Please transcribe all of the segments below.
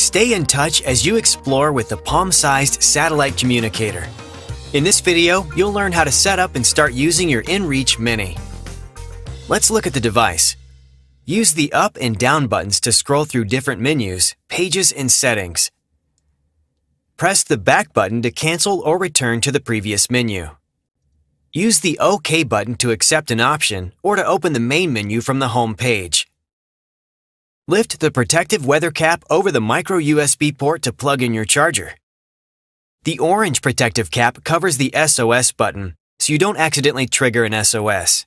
Stay in touch as you explore with the palm-sized satellite communicator. In this video, you'll learn how to set up and start using your InReach Mini. Let's look at the device. Use the up and down buttons to scroll through different menus, pages, and settings. Press the back button to cancel or return to the previous menu. Use the OK button to accept an option or to open the main menu from the home page. Lift the protective weather cap over the micro USB port to plug in your charger. The orange protective cap covers the SOS button so you don't accidentally trigger an SOS.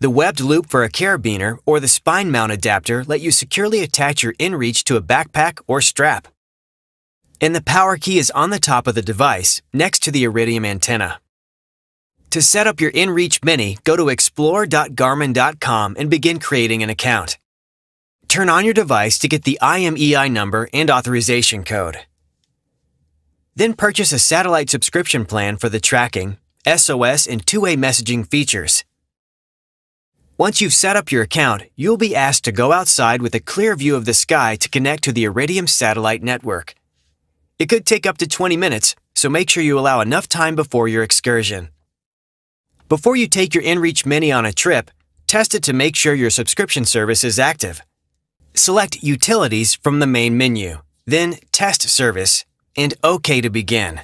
The webbed loop for a carabiner or the spine mount adapter let you securely attach your inReach to a backpack or strap. And the power key is on the top of the device, next to the Iridium antenna. To set up your InReach Mini, go to explore.garmin.com and begin creating an account. Turn on your device to get the IMEI number and authorization code. Then purchase a satellite subscription plan for the tracking, SOS, and two-way messaging features. Once you've set up your account, you'll be asked to go outside with a clear view of the sky to connect to the Iridium satellite network. It could take up to 20 minutes, so make sure you allow enough time before your excursion. Before you take your InReach Mini on a trip, test it to make sure your subscription service is active. Select Utilities from the main menu, then Test Service, and OK to begin.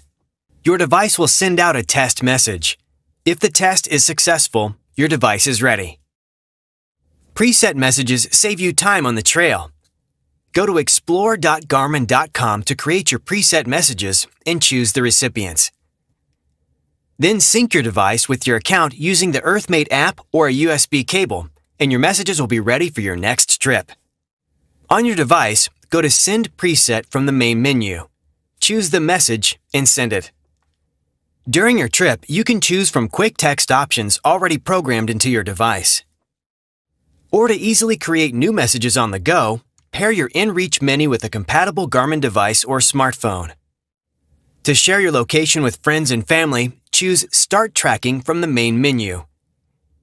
Your device will send out a test message. If the test is successful, your device is ready. Preset messages save you time on the trail. Go to explore.garmin.com to create your preset messages and choose the recipients. Then sync your device with your account using the EarthMate app or a USB cable, and your messages will be ready for your next trip. On your device, go to Send Preset from the main menu. Choose the message and send it. During your trip, you can choose from quick text options already programmed into your device. Or to easily create new messages on the go, pair your InReach Mini with a compatible Garmin device or smartphone. To share your location with friends and family, choose Start Tracking from the main menu.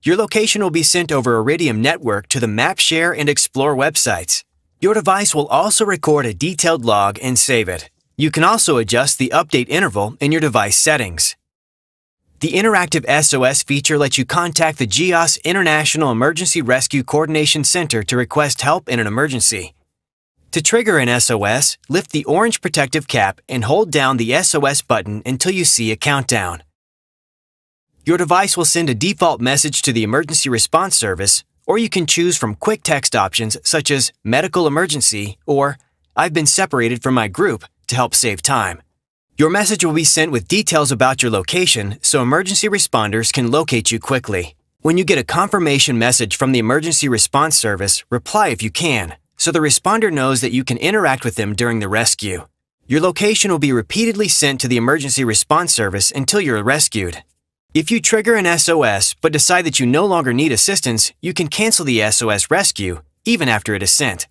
Your location will be sent over Iridium Network to the MapShare and Explore websites. Your device will also record a detailed log and save it. You can also adjust the update interval in your device settings. The interactive SOS feature lets you contact the GEOS International Emergency Rescue Coordination Center to request help in an emergency. To trigger an SOS, lift the orange protective cap and hold down the SOS button until you see a countdown. Your device will send a default message to the emergency response service or you can choose from quick text options such as medical emergency or I've been separated from my group to help save time. Your message will be sent with details about your location so emergency responders can locate you quickly. When you get a confirmation message from the emergency response service, reply if you can, so the responder knows that you can interact with them during the rescue. Your location will be repeatedly sent to the emergency response service until you're rescued. If you trigger an SOS but decide that you no longer need assistance, you can cancel the SOS rescue, even after it is sent.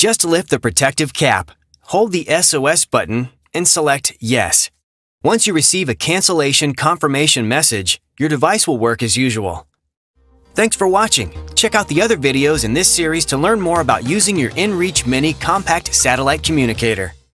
Just lift the protective cap, hold the SOS button, and select Yes. Once you receive a cancellation confirmation message, your device will work as usual. Thanks for watching. Check out the other videos in this series to learn more about using your InReach Mini Compact Satellite Communicator.